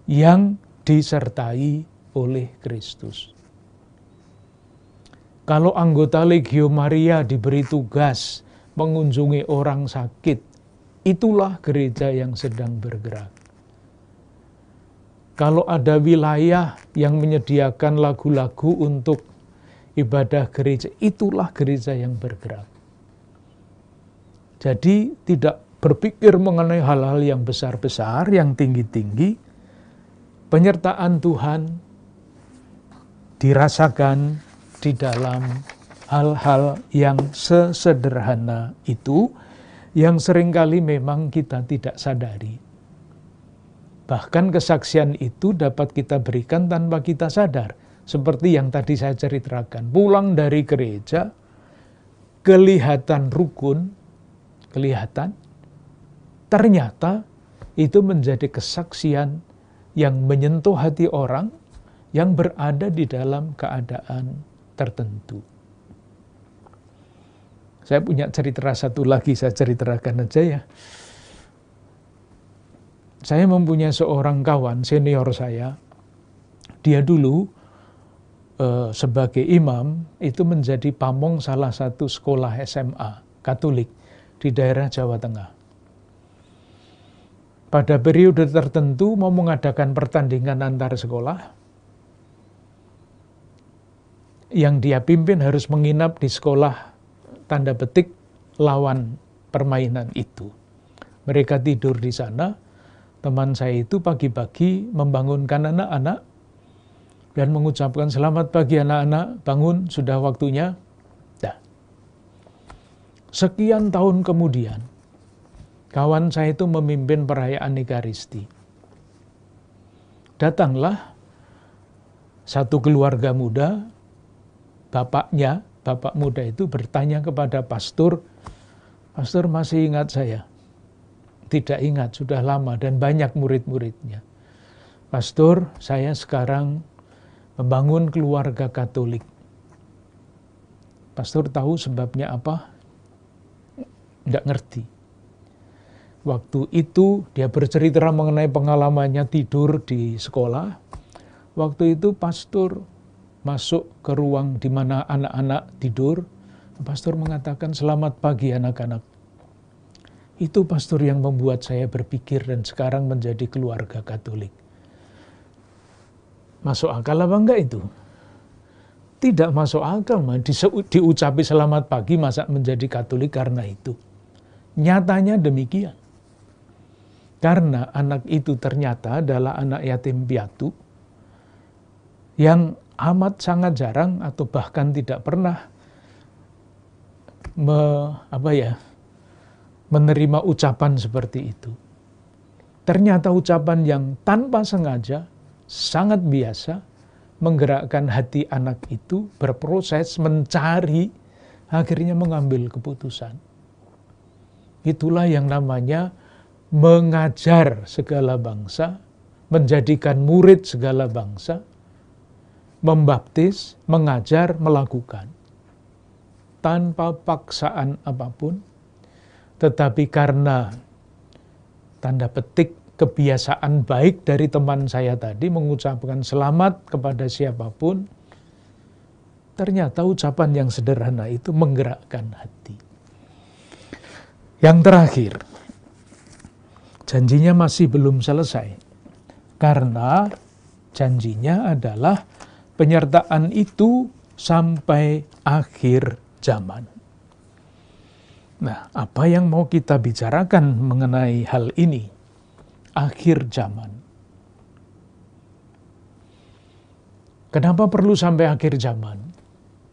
yang disertai oleh Kristus. Kalau anggota Legio Maria diberi tugas mengunjungi orang sakit, itulah gereja yang sedang bergerak. Kalau ada wilayah yang menyediakan lagu-lagu untuk ibadah gereja, itulah gereja yang bergerak. Jadi tidak berpikir mengenai hal-hal yang besar-besar, yang tinggi-tinggi, penyertaan Tuhan dirasakan di dalam hal-hal yang sesederhana itu yang seringkali memang kita tidak sadari. Bahkan kesaksian itu dapat kita berikan tanpa kita sadar. Seperti yang tadi saya ceritakan, pulang dari gereja, kelihatan rukun, kelihatan, Ternyata itu menjadi kesaksian yang menyentuh hati orang yang berada di dalam keadaan tertentu. Saya punya cerita satu lagi, saya ceritakan aja ya. Saya mempunyai seorang kawan senior saya. Dia dulu eh, sebagai imam itu menjadi pamong salah satu sekolah SMA Katolik di daerah Jawa Tengah pada periode tertentu mau mengadakan pertandingan antar sekolah, yang dia pimpin harus menginap di sekolah tanda petik lawan permainan itu. Mereka tidur di sana, teman saya itu pagi-pagi membangunkan anak-anak dan mengucapkan selamat pagi anak-anak, bangun, sudah waktunya. Dah. Sekian tahun kemudian, Kawan saya itu memimpin perayaan Negaristi. Datanglah satu keluarga muda, bapaknya, bapak muda itu bertanya kepada pastor, Pastor masih ingat saya? Tidak ingat, sudah lama dan banyak murid-muridnya. Pastor, saya sekarang membangun keluarga Katolik. Pastor tahu sebabnya apa? Tidak ngerti. Waktu itu dia bercerita mengenai pengalamannya tidur di sekolah. Waktu itu pastor masuk ke ruang di mana anak-anak tidur. Pastor mengatakan selamat pagi anak-anak. Itu pastor yang membuat saya berpikir dan sekarang menjadi keluarga Katolik. Masuk akal apa enggak itu? Tidak masuk akal, man. diucapi selamat pagi masa menjadi Katolik karena itu. Nyatanya demikian. Karena anak itu ternyata adalah anak yatim piatu yang amat sangat jarang atau bahkan tidak pernah me, apa ya, menerima ucapan seperti itu. Ternyata ucapan yang tanpa sengaja sangat biasa menggerakkan hati anak itu berproses mencari akhirnya mengambil keputusan. Itulah yang namanya mengajar segala bangsa, menjadikan murid segala bangsa, membaptis, mengajar, melakukan. Tanpa paksaan apapun, tetapi karena tanda petik kebiasaan baik dari teman saya tadi mengucapkan selamat kepada siapapun, ternyata ucapan yang sederhana itu menggerakkan hati. Yang terakhir, janjinya masih belum selesai. Karena janjinya adalah penyertaan itu sampai akhir zaman. Nah, apa yang mau kita bicarakan mengenai hal ini? Akhir zaman. Kenapa perlu sampai akhir zaman?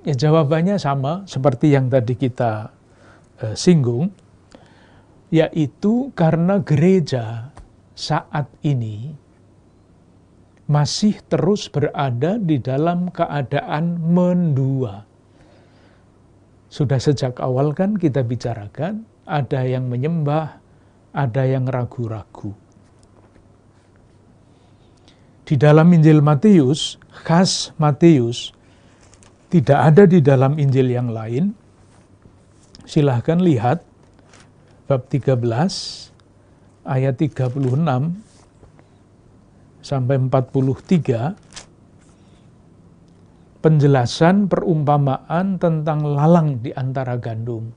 Ya jawabannya sama seperti yang tadi kita eh, singgung yaitu karena gereja saat ini masih terus berada di dalam keadaan mendua. Sudah sejak awal kan kita bicarakan, ada yang menyembah, ada yang ragu-ragu. Di dalam Injil Matius, khas Matius, tidak ada di dalam Injil yang lain. Silahkan lihat bab 13 ayat 36 sampai 43 penjelasan perumpamaan tentang lalang di antara gandum.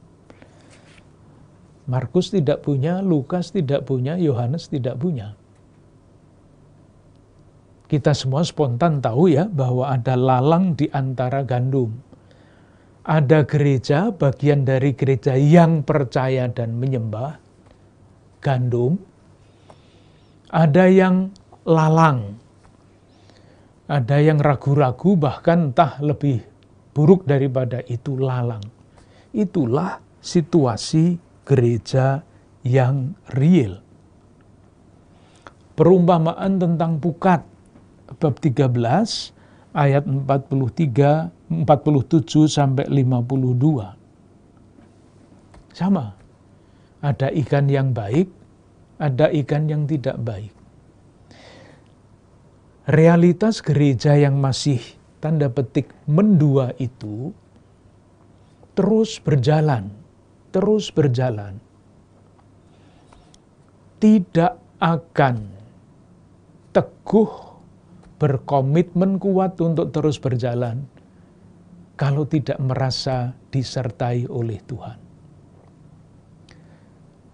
Markus tidak punya, Lukas tidak punya, Yohanes tidak punya. Kita semua spontan tahu ya bahwa ada lalang di antara gandum ada gereja, bagian dari gereja yang percaya dan menyembah, gandum, ada yang lalang, ada yang ragu-ragu, bahkan entah lebih buruk daripada itu lalang. Itulah situasi gereja yang real. Perumpamaan tentang pukat bab 13 ayat 43 47 sampai 52. Sama. Ada ikan yang baik, ada ikan yang tidak baik. Realitas gereja yang masih tanda petik mendua itu terus berjalan, terus berjalan. Tidak akan teguh berkomitmen kuat untuk terus berjalan kalau tidak merasa disertai oleh Tuhan.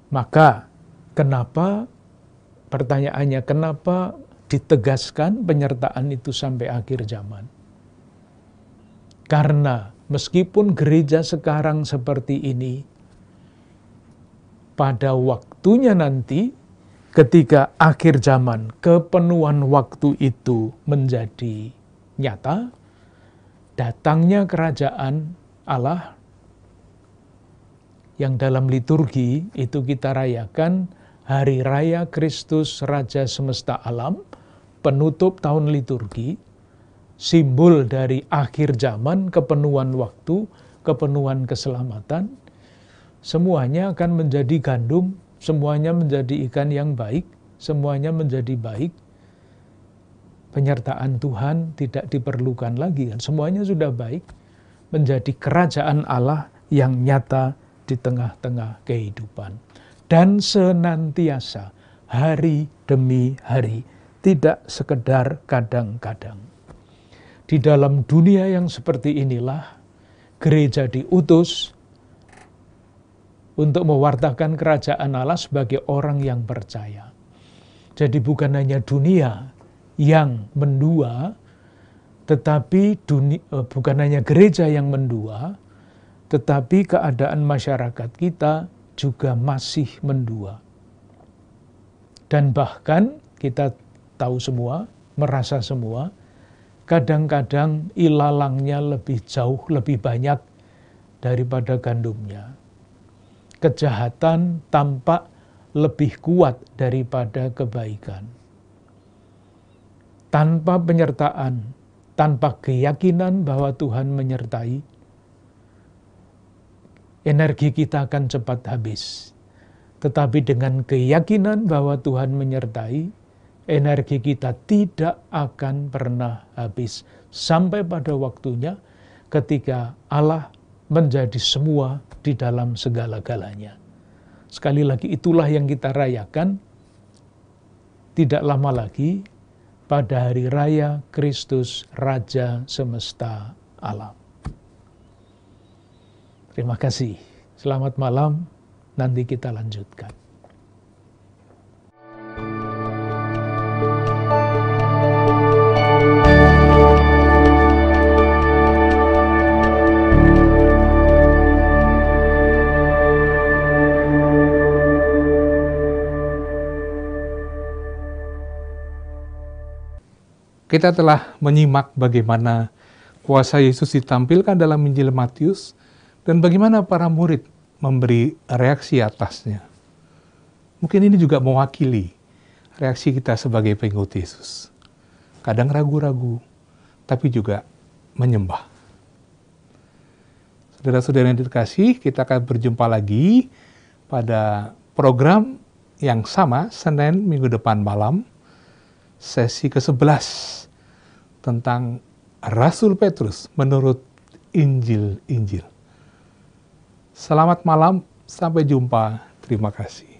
Maka kenapa pertanyaannya kenapa ditegaskan penyertaan itu sampai akhir zaman? Karena meskipun gereja sekarang seperti ini pada waktunya nanti ketika akhir zaman kepenuhan waktu itu menjadi nyata datangnya kerajaan Allah yang dalam liturgi itu kita rayakan hari raya Kristus Raja Semesta Alam, penutup tahun liturgi, simbol dari akhir zaman, kepenuhan waktu, kepenuhan keselamatan, semuanya akan menjadi gandum, semuanya menjadi ikan yang baik, semuanya menjadi baik penyertaan Tuhan tidak diperlukan lagi. Semuanya sudah baik menjadi kerajaan Allah yang nyata di tengah-tengah kehidupan. Dan senantiasa hari demi hari, tidak sekedar kadang-kadang. Di dalam dunia yang seperti inilah gereja diutus untuk mewartakan kerajaan Allah sebagai orang yang percaya. Jadi bukan hanya dunia yang mendua, tetapi dunia, eh, bukan hanya gereja yang mendua, tetapi keadaan masyarakat kita juga masih mendua. Dan bahkan kita tahu semua, merasa semua, kadang-kadang ilalangnya lebih jauh, lebih banyak daripada gandumnya. Kejahatan tampak lebih kuat daripada kebaikan tanpa penyertaan, tanpa keyakinan bahwa Tuhan menyertai, energi kita akan cepat habis. Tetapi dengan keyakinan bahwa Tuhan menyertai, energi kita tidak akan pernah habis sampai pada waktunya ketika Allah menjadi semua di dalam segala-galanya. Sekali lagi itulah yang kita rayakan. Tidak lama lagi pada hari raya Kristus Raja semesta alam. Terima kasih. Selamat malam. Nanti kita lanjutkan. Kita telah menyimak bagaimana kuasa Yesus ditampilkan dalam Injil Matius dan bagaimana para murid memberi reaksi atasnya. Mungkin ini juga mewakili reaksi kita sebagai pengikut Yesus. Kadang ragu-ragu, tapi juga menyembah. Saudara-saudara yang dikasih, kita akan berjumpa lagi pada program yang sama Senin minggu depan malam sesi ke-11 tentang Rasul Petrus menurut Injil-Injil. Selamat malam, sampai jumpa. Terima kasih.